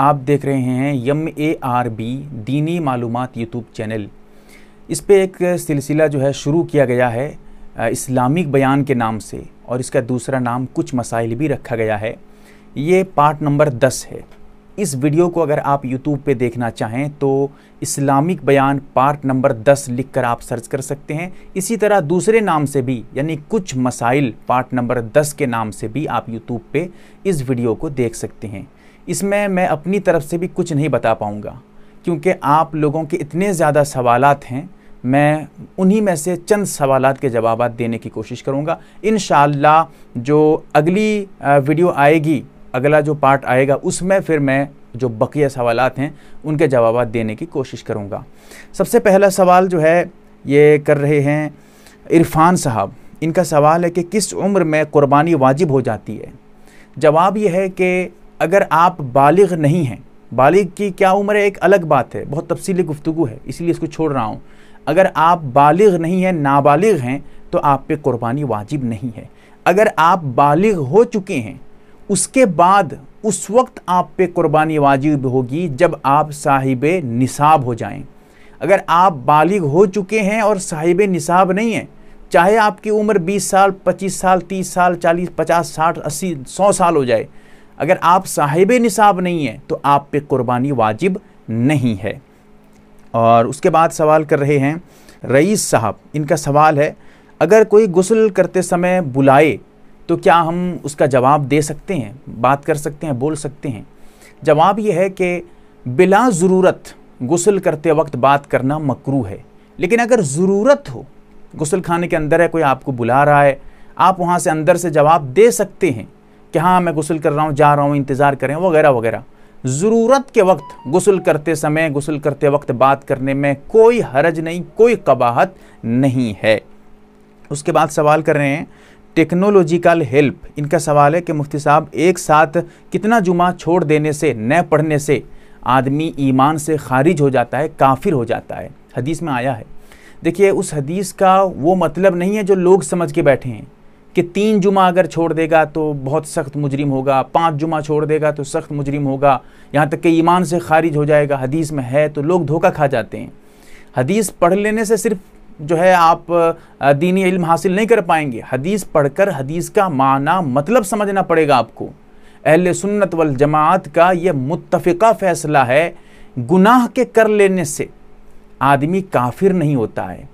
आप देख रहे हैं यम ए आर बी दीनी मालूम यूट्यूब चैनल इस पर एक सिलसिला जो है शुरू किया गया है इस्लामिक बयान के नाम से और इसका दूसरा नाम कुछ मसाइल भी रखा गया है ये पार्ट नंबर दस है इस वीडियो को अगर आप यूट्यूब पे देखना चाहें तो इस्लामिक बयान पार्ट नंबर 10 लिखकर आप सर्च कर सकते हैं इसी तरह दूसरे नाम से भी यानी कुछ मसाइल पार्ट नंबर 10 के नाम से भी आप यूट्यूब पे इस वीडियो को देख सकते हैं इसमें मैं अपनी तरफ से भी कुछ नहीं बता पाऊँगा क्योंकि आप लोगों के इतने ज़्यादा सवाल हैं मैं उन्हीं में से चंद सवाल के जवाब देने की कोशिश करूँगा इन जो अगली वीडियो आएगी अगला जो पार्ट आएगा उसमें फिर मैं जो बकिया सवाल हैं उनके जवाब देने की कोशिश करूँगा सबसे पहला सवाल जो है ये कर रहे हैं इरफान साहब इनका सवाल है कि किस उम्र में क़ुरबानी वाजिब हो जाती है जवाब यह है कि अगर आप बालिग नहीं हैं बालिग की क्या उम्र है एक अलग बात है बहुत तफसीली गुफ्तु है इसलिए इसको छोड़ रहा हूँ अगर आप बालिग नहीं हैं नाबालिग हैं तो आप पे कुर्बानी वाजिब नहीं है अगर आप बालिग हो चुके हैं उसके बाद उस वक्त आप पे कुर्बानी वाजिब होगी जब आप साहिब निसाब हो जाएं अगर आप बालिग हो चुके हैं और साहिब निसाब नहीं हैं चाहे आपकी उम्र 20 साल 25 साल 30 साल 40 50 60 80 100 साल हो जाए अगर आप साहिब निसाब नहीं हैं तो आप पे कुर्बानी वाजिब नहीं है और उसके बाद सवाल कर रहे हैं रईस साहब इनका सवाल है अगर कोई गसल करते समय बुलाए तो क्या हम उसका जवाब दे सकते हैं बात कर सकते हैं बोल सकते हैं जवाब यह है कि बिला ज़रूरत गसल करते वक्त बात करना मकरू है लेकिन अगर ज़रूरत हो गसल खाने के अंदर है कोई आपको बुला रहा है आप वहाँ से अंदर से जवाब दे सकते हैं कि हाँ मैं गुसल कर रहा हूँ जा रहा हूँ इंतज़ार करें वगैरह वगैरह ज़रूरत के वक्त गुसल करते समय गुसल करते वक्त बात करने में कोई हरज नहीं कोई कबाहत नहीं है उसके बाद सवाल कर रहे हैं टेक्नोलॉजिकल हेल्प इनका सवाल है कि मुफ्ती साहब एक साथ कितना जुमा छोड़ देने से न पढ़ने से आदमी ईमान से खारिज हो जाता है काफिर हो जाता है हदीस में आया है देखिए उस हदीस का वो मतलब नहीं है जो लोग समझ के बैठे हैं कि तीन जुमा अगर छोड़ देगा तो बहुत सख्त मुजरिम होगा पाँच जुमा छोड़ देगा तो सख्त मुजरिम होगा यहाँ तक कि ईमान से खारिज हो जाएगा हदीस में है तो लोग धोखा खा जाते हैं हदीस पढ़ लेने से सिर्फ जो है आप दीनी इल्म हासिल नहीं कर पाएंगे हदीस पढ़कर हदीस का माना मतलब समझना पड़ेगा आपको अहल सुन्नत वल जमात का यह मुतफ़ा फ़ैसला है गुनाह के कर लेने से आदमी काफिर नहीं होता है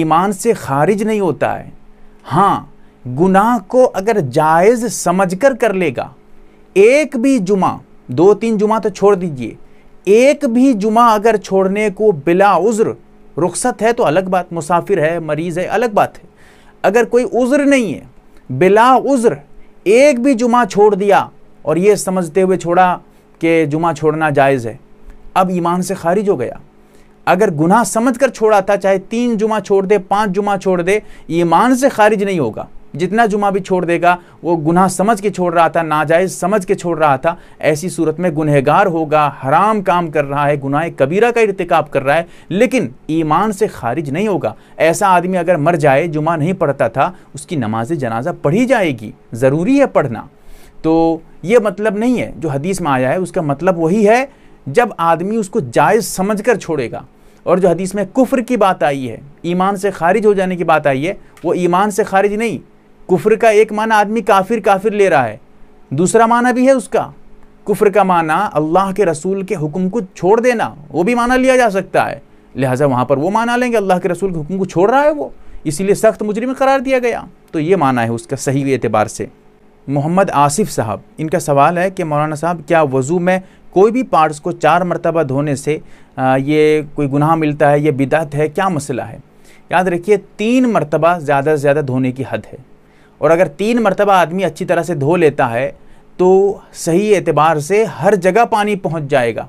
ईमान से खारिज नहीं होता है हाँ गुनाह को अगर जायज़ समझकर कर लेगा एक भी जुमा दो तीन जुमा तो छोड़ दीजिए एक भी जुमा अगर छोड़ने को बिला उज़्र रुखसत है तो अलग बात मुसाफिर है मरीज़ है अलग बात है अगर कोई उज़्र नहीं है बिला उज़्र एक भी जुमा छोड़ दिया और ये समझते हुए छोड़ा कि जुमा छोड़ना जायज़ है अब ईमान से खारिज हो गया अगर गुनाह समझ कर छोड़ा था चाहे तीन जुमा छोड़ दे पाँच जुमा छोड़ दे ईमान से खारिज नहीं होगा जितना जुमा भी छोड़ देगा वो गुनाह समझ के छोड़ रहा था नाजायज़ समझ के छोड़ रहा था ऐसी सूरत में गुनहगार होगा हराम काम कर रहा है गुनाह कबीरा का इरतकब कर रहा है लेकिन ईमान से खारिज नहीं होगा ऐसा आदमी अगर मर जाए जुमा नहीं पढ़ता था उसकी नमाज जनाजा पढ़ी जाएगी ज़रूरी है पढ़ना तो ये मतलब नहीं है जो हदीस में आया है उसका मतलब वही है जब आदमी उसको जायज़ समझ कर छोड़ेगा और जो हदीस में कुफ्र की बात आई है ईमान से खारिज हो जाने की बात आई है वो ईमान से खारिज नहीं कुफ़र का एक माना आदमी काफिर काफिर ले रहा है दूसरा माना भी है उसका कुफर का माना अल्लाह के रसूल के हुक्म को छोड़ देना वो भी माना लिया जा सकता है लिहाजा वहाँ पर वो माना लेंगे अल्लाह के रसूल के हुक्म को छोड़ रहा है वो इसीलिए सख्त मुजरिम करार दिया गया तो ये माना है उसका सही एतबार से मोहम्मद आसिफ साहब इनका सवाल है कि मौलाना साहब क्या वज़ू में कोई भी पार्ट्स को चार मरतबा धोने से ये कोई गुनाह मिलता है ये बिदात है क्या मसला है याद रखिए तीन मरतबा ज़्यादा से ज़्यादा धोने की हद है और अगर तीन मरतबा आदमी अच्छी तरह से धो लेता है तो सही एतबार से हर जगह पानी पहुंच जाएगा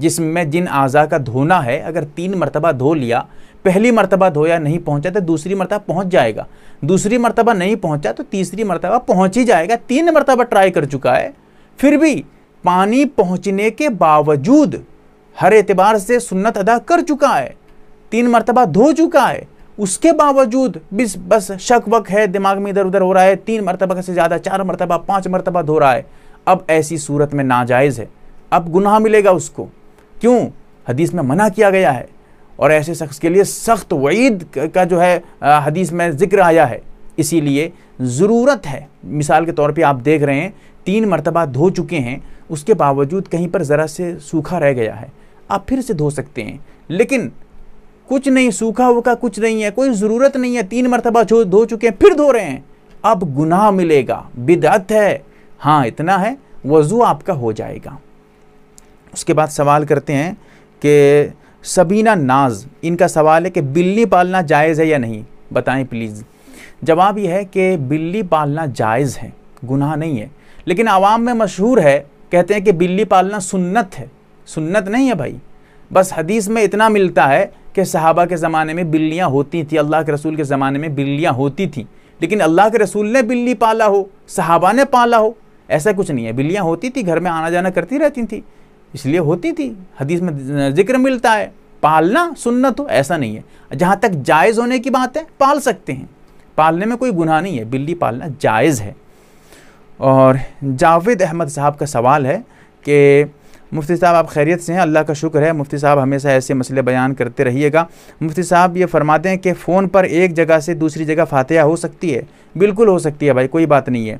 जिसमें जिन अज़ा का धोना है अगर तीन मरतबा धो लिया पहली मरतबा धोया नहीं पहुंचा तो दूसरी मरतबा पहुंच जाएगा दूसरी मरतबा नहीं पहुंचा तो तीसरी मरतबा पहुंच ही जाएगा तीन मरतबा ट्राई कर चुका है फिर भी पानी पहुंचने के बावजूद हर एतबार से सुन्नत अदा कर चुका है तीन मरतबा धो चुका है उसके बावजूद बिस बस शक वक है दिमाग में इधर उधर हो रहा है तीन मरतबा से ज़्यादा चार मरतबा पाँच मरतबा धो रहा है अब ऐसी सूरत में नाजायज़ है अब गुनाह मिलेगा उसको क्यों हदीस में मना किया गया है और ऐसे शख्स के लिए सख्त वईद का जो है हदीस में जिक्र आया है इसीलिए ज़रूरत है मिसाल के तौर पे आप देख रहे हैं तीन मरतबा धो चुके हैं उसके बावजूद कहीं पर ज़रा से सूखा रह गया है आप फिर से धो सकते हैं लेकिन कुछ नहीं सूखा वूखा कुछ नहीं है कोई ज़रूरत नहीं है तीन मरतबा धो चुके हैं फिर धो रहे हैं अब गुनाह मिलेगा बिदअत है हाँ इतना है वज़ू आपका हो जाएगा उसके बाद सवाल करते हैं कि सबीना नाज इनका सवाल है कि बिल्ली पालना जायज़ है या नहीं बताएं प्लीज़ जवाब यह है कि बिल्ली पालना जायज़ है गुनाह नहीं है लेकिन आवाम में मशहूर है कहते हैं कि बिल्ली पालना सुन्नत है सुन्नत नहीं है भाई बस हदीस में इतना मिलता है कि सहाबा के ज़माने में बिल्लियाँ होती थी अल्लाह के रसूल के ज़माने में बिल्लियाँ होती थी लेकिन अल्लाह के रसूल ने बिल्ली पाला हो सहाबा ने पाला हो ऐसा कुछ नहीं है बिल्लियाँ होती थी घर में आना जाना करती रहती थी इसलिए होती थी हदीस में जिक्र मिलता है पालना सुन्नत हो ऐसा नहीं है जहाँ तक जायज़ होने की बात है पाल सकते हैं पालने में कोई गुनाह नहीं है बिल्ली पालना जायज़ है और जावेद अहमद साहब का सवाल है कि मुफ्ती साहब आप खैरियत से हैं अल्लाह का शुक्र है मुफ्ती साहब हमेशा ऐसे मसले बयान करते रहिएगा मुफ्ती साहब ये फरमाते हैं कि फ़ोन पर एक जगह से दूसरी जगह फातह हो सकती है बिल्कुल हो सकती है भाई कोई बात नहीं है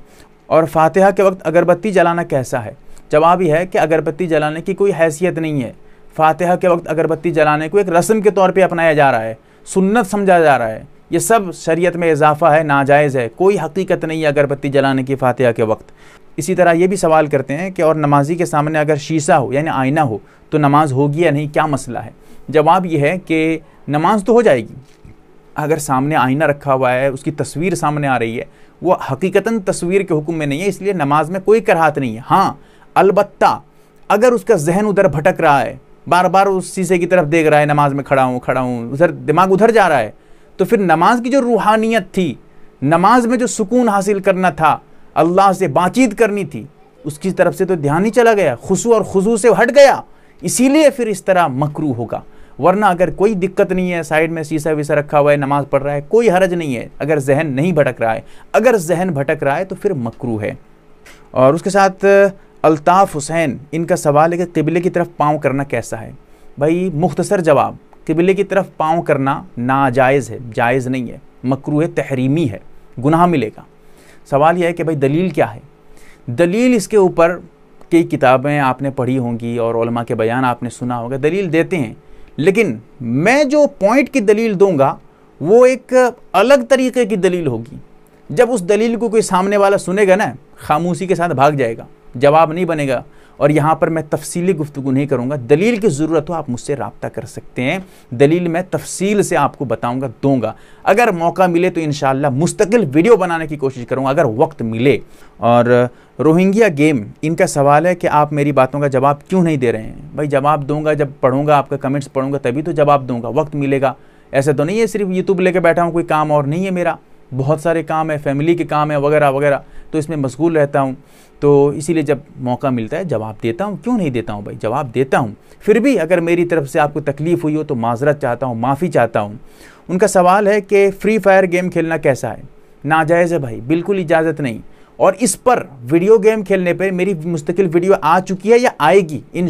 और फातहा के वक्त अगरबत्ती जलाना कैसा है जवाब यह है कि अगरबत्ती जलाने की कोई हैसियत नहीं है फातहा के वक्त अगरबत्ती जलाने को एक रस्म के तौर पर अपनाया जा रहा है सुन्नत समझा जा रहा है ये सब शरीयत में इजाफा है नाजायज़ है कोई हकीकत नहीं है अगरबत्ती जलाने की फातहा के वक्त इसी तरह ये भी सवाल करते हैं कि और नमाजी के सामने अगर शीशा हो यानी आईना हो तो नमाज होगी या नहीं क्या मसला है जवाब यह है कि नमाज तो हो जाएगी अगर सामने आईना रखा हुआ है उसकी तस्वीर सामने आ रही है वो हकीकता तस्वीर के हुक्म में नहीं है इसलिए नमाज में कोई कराहत नहीं है हाँ अलबत् अगर उसका जहन उधर भटक रहा है बार बार उस शीशे की तरफ देख रहा है नमाज में खड़ा हूँ खड़ा हूँ उधर दिमाग उधर जा रहा है तो फिर नमाज की जो रूहानियत थी नमाज में जो सुकून हासिल करना था अल्लाह से बातचीत करनी थी उसकी तरफ से तो ध्यान ही चला गया खुशू और खुशू से हट गया इसीलिए फिर इस तरह मकरू होगा वरना अगर कोई दिक्कत नहीं है साइड में शीशा वीसा रखा हुआ है नमाज़ पढ़ रहा है कोई हरज नहीं है अगर जहन नहीं भटक रहा है अगर जहन भटक रहा है तो फिर मकरू है और उसके साथ अल्ताफ़ हुसैन इनका सवाल है कि किबले की तरफ पाँव करना कैसा है भाई मुख्तसर जवाब किबले की तरफ पाँव करना नाजायज़ है जायज़ नहीं है मकरू तहरीमी है गुनाह मिलेगा सवाल यह है कि भाई दलील क्या है दलील इसके ऊपर कई किताबें आपने पढ़ी होंगी और के बयान आपने सुना होगा दलील देते हैं लेकिन मैं जो पॉइंट की दलील दूंगा वो एक अलग तरीके की दलील होगी जब उस दलील को कोई सामने वाला सुनेगा ना खामोशी के साथ भाग जाएगा जवाब नहीं बनेगा और यहाँ पर मैं तफसीली गुफ्तु नहीं करूँगा दलील की ज़रूरत हो आप मुझसे रबता कर सकते हैं दलील मैं तफसील से आपको बताऊँगा दूँगा अगर मौका मिले तो इन मुस्तकिल वीडियो बनाने की कोशिश करूँगा अगर वक्त मिले और रोहिंग्या गेम इनका सवाल है कि आप मेरी बातों का जवाब क्यों नहीं दे रहे हैं भाई जवाब दूँगा जब पढ़ूँगा आपका कमेंट्स पढ़ूँगा तभी तो जवाब दूँगा वक्त मिलेगा ऐसा तो नहीं है सिर्फ यूट्यूब लेके बैठा हूँ कोई काम और नहीं है मेरा बहुत सारे काम है फैमिली के काम है वगैरह वगैरह तो इसमें मशगूल रहता हूँ तो इसीलिए जब मौका मिलता है जवाब देता हूँ क्यों नहीं देता हूँ भाई जवाब देता हूँ फिर भी अगर मेरी तरफ से आपको तकलीफ़ हुई हो तो माजरत चाहता हूँ माफ़ी चाहता हूँ उनका सवाल है कि फ्री फायर गेम खेलना कैसा है नाजायज़ है भाई बिल्कुल इजाज़त नहीं और इस पर वीडियो गेम खेलने पर मेरी मुस्तकिल वीडियो आ चुकी है या आएगी इन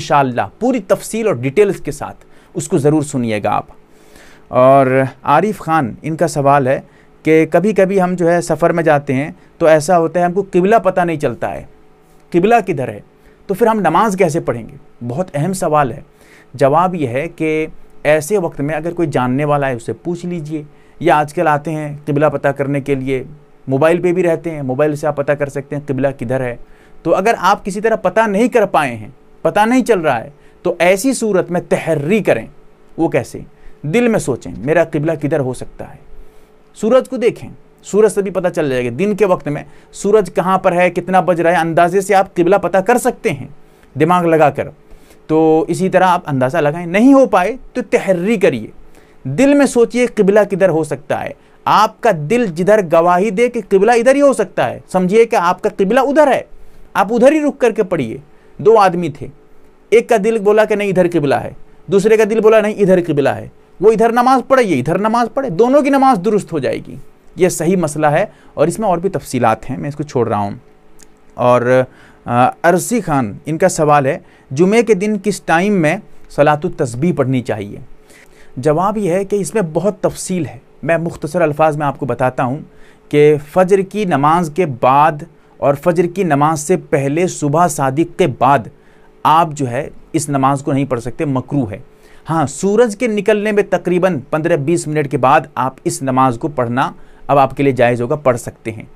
पूरी तफसील और डिटेल्स के साथ उसको ज़रूर सुनिएगा आप और आरिफ ख़ान इनका सवाल है कि कभी कभी हम जो है सफ़र में जाते हैं तो ऐसा होता है हमको किबला पता नहीं चलता है किबला किधर है तो फिर हम नमाज कैसे पढ़ेंगे बहुत अहम सवाल है जवाब यह है कि ऐसे वक्त में अगर कोई जानने वाला है उससे पूछ लीजिए या आजकल आते हैं किबला पता करने के लिए मोबाइल पे भी रहते हैं मोबाइल से आप पता कर सकते हैं किबला किधर है तो अगर आप किसी तरह पता नहीं कर पाए हैं पता नहीं चल रहा है तो ऐसी सूरत में तहर्री करें वो कैसे दिल में सोचें मेरा किबला किधर हो सकता है सूरज को देखें सूरज से भी पता चल जाएगा दिन के वक्त में सूरज कहाँ पर है कितना बज रहा है अंदाजे से आप किबला पता कर सकते हैं दिमाग लगाकर तो इसी तरह आप अंदाज़ा लगाएं नहीं हो पाए तो तहर्री करिए दिल में सोचिए किबला किधर हो सकता है आपका दिल जिधर गवाही दे कि किबला इधर ही हो सकता है समझिए कि आपका किबला उधर है आप उधर ही रुक करके पढ़िए दो आदमी थे एक का दिल बोला कि नहीं इधर किबला है दूसरे का दिल बोला नहीं इधर किबला है वो इधर नमाज पढ़े ये इधर नमाज पढ़े दोनों की नमाज दुरुस्त हो जाएगी ये सही मसला है और इसमें और भी तफसीलात हैं मैं इसको छोड़ रहा हूँ और अरसी खान इनका सवाल है जुमे के दिन किस टाइम में सलात तस्बी पढ़नी चाहिए जवाब यह है कि इसमें बहुत तफसील है मैं मुख्तसर अल्फाज में आपको बताता हूँ कि फ़जर की नमाज के बाद और फजर की नमाज से पहले सुबह सादिक के बाद आप जो है इस नमाज को नहीं पढ़ सकते मकरू है हाँ सूरज के निकलने में तकरीबन 15-20 मिनट के बाद आप इस नमाज को पढ़ना अब आपके लिए जायज़ होगा पढ़ सकते हैं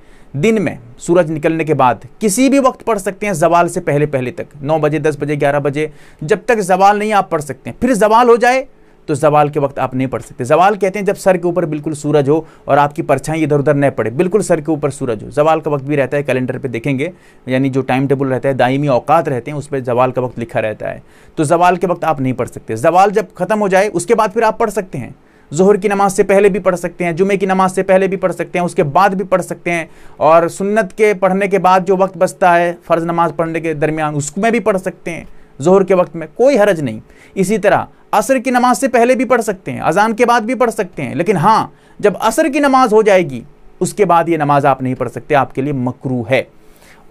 दिन में सूरज निकलने के बाद किसी भी वक्त पढ़ सकते हैं जवाल से पहले पहले तक नौ बजे दस बजे ग्यारह बजे जब तक जवाल नहीं आप पढ़ सकते हैं फिर जवाल हो जाए तो जवाल के वक्त आप नहीं पढ़ सकते जवाल कहते हैं जब सर के ऊपर बिल्कुल सूरज हो और आपकी परछाई इधर उधर न पड़े बिल्कुल सर के ऊपर सूरज हो जवाल का वक्त भी रहता है कैलेंडर पर देखेंगे यानी जो टाइम टेबल रहता है दायमी औकात रहते हैं उस पर जवाल का वक्त लिखा रहता है तो जवाल के वक्त आप नहीं पढ़ सकते जवाल जब खत्म हो जाए उसके बाद फिर आप पढ़ सकते हैं जहर की नमाज से पहले भी पढ़ सकते हैं जुमे की नमाज से पहले भी पढ़ सकते हैं उसके बाद भी पढ़ सकते हैं और सुन्नत के पढ़ने के बाद जो वक्त बचता है फ़र्ज़ नमाज पढ़ने के दरमियान उसमें भी पढ़ सकते हैं जोहर के वक्त में कोई हरज नहीं इसी तरह असर की नमाज से पहले भी पढ़ सकते हैं अजान के बाद भी पढ़ सकते हैं लेकिन हाँ जब असर की नमाज हो जाएगी उसके बाद ये नमाज आप नहीं पढ़ सकते आपके लिए मकरू है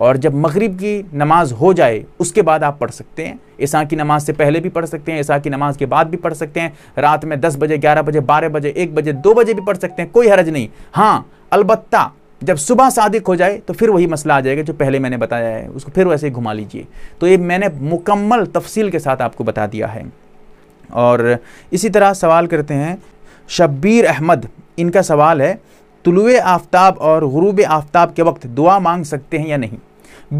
और जब मगरिब की नमाज हो जाए उसके बाद आप पढ़ सकते हैं ईसा की नमाज से पहले भी पढ़ सकते हैं ईसा की नमाज के बाद भी पढ़ सकते हैं रात में दस बजे ग्यारह बजे बारह बजे एक बजे दो बजे भी पढ़ सकते हैं कोई हरज नहीं हाँ अलबत्ता जब सुबह सादिक हो जाए तो फिर वही मसला आ जाएगा जो पहले मैंने बताया है उसको फिर वैसे ही घुमा लीजिए तो ये मैंने मुकम्मल तफसील के साथ आपको बता दिया है और इसी तरह सवाल करते हैं शब्बीर अहमद इनका सवाल है तुलुए आफ्ताब और गुरूब आफ्ताब के वक्त दुआ मांग सकते हैं या नहीं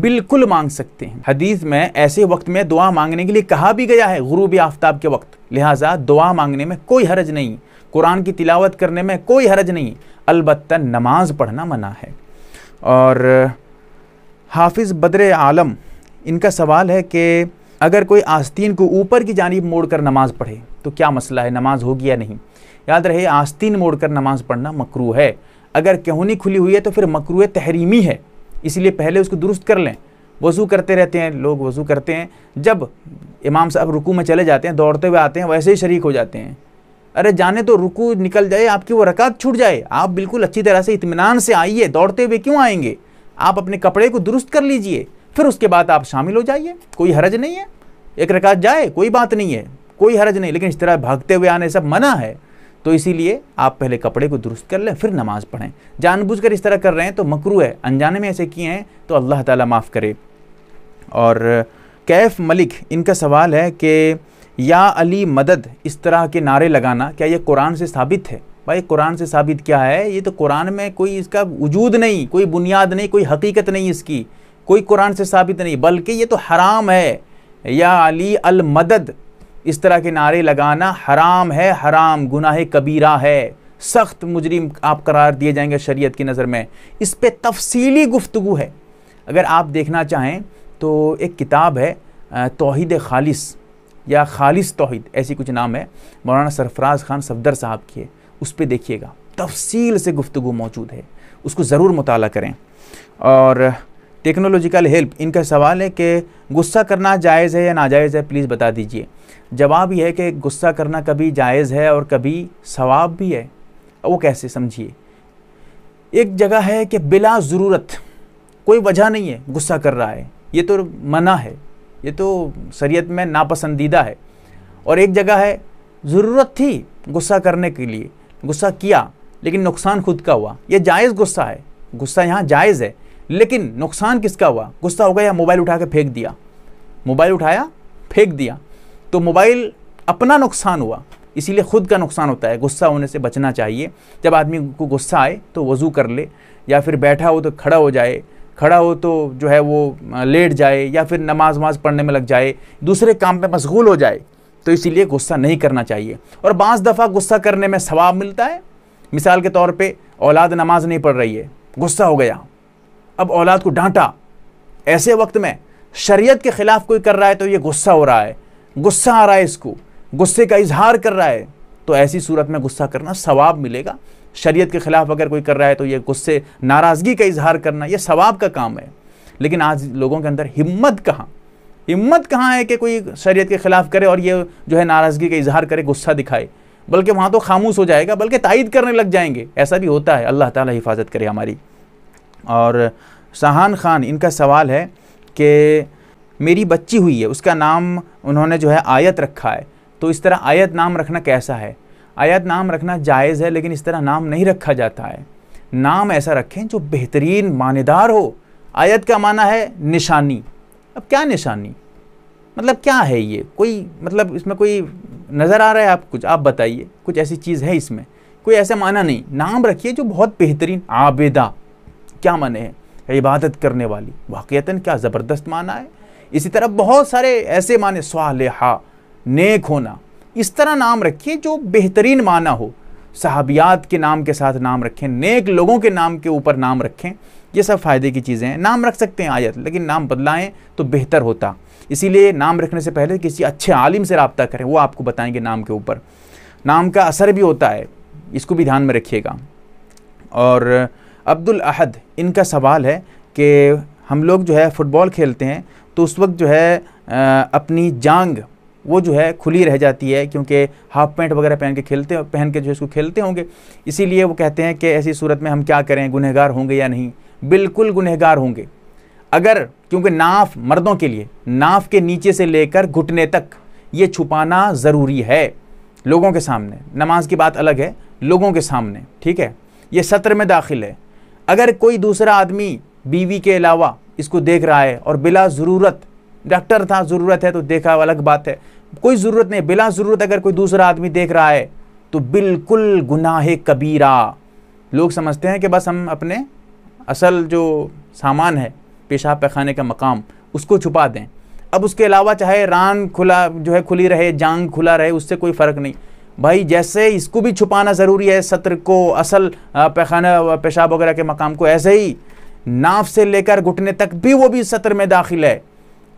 बिल्कुल मांग सकते हैं हदीस में ऐसे वक्त में दुआ मांगने के लिए कहा भी गया है गुरूब आफ्ताब के वक्त लिहाजा दुआ मांगने में कोई हरज नहीं कुरान की तिलावत करने में कोई हरज नहीं अलबत् नमाज पढ़ना मना है और हाफिज़ बदर आलम इनका सवाल है कि अगर कोई आस्तीन को ऊपर की जानब मोड़ कर नमाज़ पढ़े तो क्या मसला है नमाज होगी या नहीं याद रहे आस्तीन मोड़ कर नमाज़ पढ़ना मकरू है अगर कहूनी खुली हुई है तो फिर मकरू तहरीमी है इसलिए पहले उसको दुरुस्त कर लें वज़ू करते रहते हैं लोग वज़ू करते हैं जब इमाम साहब रुकू में चले जाते हैं दौड़ते हुए आते हैं वैसे ही शरीक हो जाते हैं अरे जाने तो रुकू निकल जाए आपकी वो रकात छूट जाए आप बिल्कुल अच्छी तरह से इतमान से आइए दौड़ते हुए क्यों आएंगे आप अपने कपड़े को दुरुस्त कर लीजिए फिर उसके बाद आप शामिल हो जाइए कोई हरज नहीं है एक रकात जाए कोई बात नहीं है कोई हरज नहीं लेकिन इस तरह भागते हुए आने सब मना है तो इसीलिए आप पहले कपड़े को दुरुस्त कर लें फिर नमाज़ पढ़ें जानबूझकर इस तरह कर रहे हैं तो मकरू है अनजाने में ऐसे किए हैं तो अल्लाह ताला माफ़ करे और कैफ मलिक इनका सवाल है कि या अली मदद इस तरह के नारे लगाना क्या ये कुरान से साबित है भाई कुरान से साबित क्या है ये तो कुरान में कोई इसका वजूद नहीं कोई बुनियाद नहीं कोई हकीकत नहीं इसकी कोई कुरान से साबित नहीं बल्कि ये तो हराम है या अली अल मदद इस तरह के नारे लगाना हराम है हराम गुनाह कबीरा है सख्त मुजरिम आप करार दिए जाएंगे शरीयत की नज़र में इस पर तफसीली गुफ्तु है अगर आप देखना चाहें तो एक किताब है तोहद खालिस या खालिस तोहद ऐसी कुछ नाम है मौलाना सरफराज खान सफदर साहब की है उस पर देखिएगा तफसील से गुफ्तु मौजूद है उसको ज़रूर मुताल करें और टेक्नोलॉजिकल हेल्प इनका सवाल है कि गुस्सा करना जायज़ है या नाजायज़ है प्लीज़ बता दीजिए जवाब यह है कि गुस्सा करना कभी जायज़ है और कभी सवाब भी है वो कैसे समझिए एक जगह है कि बिला ज़रूरत कोई वजह नहीं है गुस्सा कर रहा है ये तो मना है ये तो शरीयत में नापसंदीदा है और एक जगह है ज़रूरत थी गुस्सा करने के लिए गुस्सा किया लेकिन नुकसान खुद का हुआ यह जायज़ गुस्सा है गुस्सा यहाँ जायज़ है लेकिन नुकसान किसका हुआ गुस्सा हो गया मोबाइल उठा के फेंक दिया मोबाइल उठाया फेंक दिया तो मोबाइल अपना नुकसान हुआ इसीलिए खुद का नुकसान होता है गुस्सा होने से बचना चाहिए जब आदमी को गुस्सा आए तो वज़ू कर ले या फिर बैठा हो तो खड़ा हो जाए खड़ा हो तो जो है वो लेट जाए या फिर नमाज वमाज पढ़ने में लग जाए दूसरे काम पर मशगूल हो जाए तो इसीलिए गुस्सा नहीं करना चाहिए और बाज़ दफ़ा गुस्सा करने में सवाब मिलता है मिसाल के तौर पे औलाद नमाज नहीं पढ़ रही है गुस्सा हो गया अब औलाद को डांटा ऐसे वक्त में शरीयत के ख़िलाफ़ कोई कर रहा है तो ये गुस्सा हो रहा है गुस्सा आ रहा है इसको गुस्से का इजहार कर रहा है तो ऐसी सूरत में गुस्सा करना सवाब मिलेगा शरीयत के ख़िलाफ़ अगर कोई कर रहा है तो ये गुस्से नाराज़गी का इजहार करना ये सवाब का काम है लेकिन आज लोगों के अंदर हिम्मत कहाँ हिम्मत कहाँ है कि कोई शरीयत के ख़िलाफ़ करे और ये जो है नाराज़गी का इजहार करे गुस्सा दिखाए बल्कि वहाँ तो खामोश हो जाएगा बल्कि तायद करने लग जाएंगे ऐसा भी होता है अल्लाह ताला हिफाजत करे हमारी और शाहान खान इनका सवाल है कि मेरी बच्ची हुई है उसका नाम उन्होंने जो है आयत रखा है तो इस तरह आयत नाम रखना कैसा है आयात नाम रखना जायज़ है लेकिन इस तरह नाम नहीं रखा जाता है नाम ऐसा रखें जो बेहतरीन मानेदार हो आयत का माना है निशानी अब क्या निशानी मतलब क्या है ये कोई मतलब इसमें कोई नज़र आ रहा है आप कुछ आप बताइए कुछ ऐसी चीज़ है इसमें कोई ऐसा माना नहीं नाम रखिए जो बहुत बेहतरीन आबेदा क्या माने है इबादत करने वाली वाक़ता क्या ज़बरदस्त माना है इसी तरह बहुत सारे ऐसे माने सवाल नेक होना इस तरह नाम रखिए जो बेहतरीन माना हो साहबियात के नाम के साथ नाम रखें नेक लोगों के नाम के ऊपर नाम रखें ये सब फ़ायदे की चीज़ें हैं नाम रख सकते हैं आयत लेकिन नाम बदलाएँ तो बेहतर होता इसीलिए नाम रखने से पहले किसी अच्छे आलिम से रबता करें वो आपको बताएंगे नाम के ऊपर नाम का असर भी होता है इसको भी ध्यान में रखिएगा और अब्दुल अहद इनका सवाल है कि हम लोग जो है फ़ुटबॉल खेलते हैं तो उस वक्त जो है अपनी जांग वो जो है खुली रह जाती है क्योंकि हाफ पैंट वगैरह पहन के खेलते पहन के जो है इसको खेलते होंगे इसीलिए वो कहते हैं कि ऐसी सूरत में हम क्या करें गुनहगार होंगे या नहीं बिल्कुल गुनहगार होंगे अगर क्योंकि नाफ मर्दों के लिए नाफ के नीचे से लेकर घुटने तक ये छुपाना ज़रूरी है लोगों के सामने नमाज की बात अलग है लोगों के सामने ठीक है ये सत्र में दाखिल है अगर कोई दूसरा आदमी बीवी के अलावा इसको देख रहा है और बिला ज़रूरत डॉक्टर था ज़रूरत है तो देखा अलग बात है कोई ज़रूरत नहीं बिला ज़रूरत अगर कोई दूसरा आदमी देख रहा है तो बिल्कुल गुनाह कबीरा लोग समझते हैं कि बस हम अपने असल जो सामान है पेशाब पैखाने का मकाम उसको छुपा दें अब उसके अलावा चाहे रान खुला जो है खुली रहे जांग खुला रहे उससे कोई फ़र्क नहीं भाई जैसे इसको भी छुपाना ज़रूरी है सत्र को असल पैखाना पेशाब वगैरह के मकाम को ऐसे ही नाफ से लेकर घुटने तक भी वो भी सत्र में दाखिल है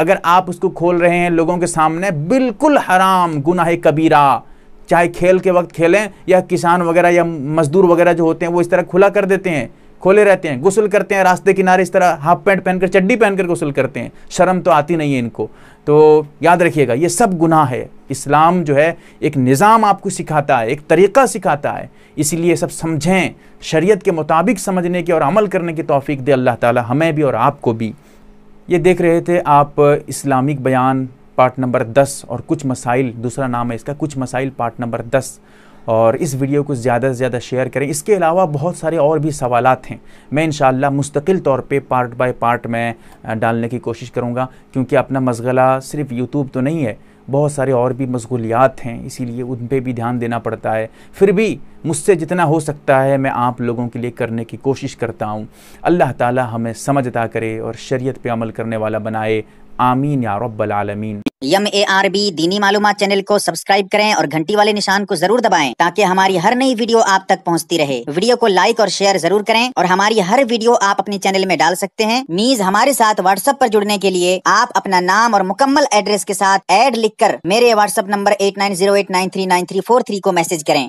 अगर आप उसको खोल रहे हैं लोगों के सामने बिल्कुल हराम गुनाह कबीरा चाहे खेल के वक्त खेलें या किसान वगैरह या मजदूर वगैरह जो होते हैं वो इस तरह खुला कर देते हैं खोले रहते हैं गुसल करते हैं रास्ते किनारे इस तरह हाफ पैंट पहनकर चड्डी पहनकर गुसल करते हैं शर्म तो आती नहीं है इनको तो याद रखिएगा ये सब गुनाह है इस्लाम जो है एक निज़ाम आपको सिखाता है एक तरीक़ा सिखाता है इसीलिए सब समझें शरीयत के मुताबिक समझने की और अमल करने की तौफीक दे अल्लाह ताला हमें भी और आपको भी ये देख रहे थे आप इस्लामिक बयान पार्ट नंबर 10 और कुछ मसाइल दूसरा नाम है इसका कुछ मसाइल पार्ट नंबर दस और इस वीडियो को ज़्यादा से ज़्यादा शेयर करें इसके अलावा बहुत सारे और भी सवाल हैं मैं इन मुस्तकिल तौर पर पार्ट बाय पार्ट मैं डालने की कोशिश करूँगा क्योंकि अपना मशगला सिर्फ यूट्यूब तो नहीं है बहुत सारे और भी मशगूलियात हैं इसीलिए उन पर भी ध्यान देना पड़ता है फिर भी मुझसे जितना हो सकता है मैं आप लोगों के लिए करने की कोशिश करता हूँ अल्लाह ताला हमें समझ करे और शरीयत पे अमल करने वाला बनाए आमीन या रब्बल आलमीन यम ए आर बी दीनी मालूम चैनल को सब्सक्राइब करें और घंटी वाले निशान को जरूर दबाएं ताकि हमारी हर नई वीडियो आप तक पहुंचती रहे वीडियो को लाइक और शेयर जरूर करें और हमारी हर वीडियो आप अपने चैनल में डाल सकते हैं मीज हमारे साथ व्हाट्सएप पर जुड़ने के लिए आप अपना नाम और मुकम्मल एड्रेस के साथ एड लिखकर मेरे WhatsApp number eight nine zero eight nine three nine three four three को मैसेज करें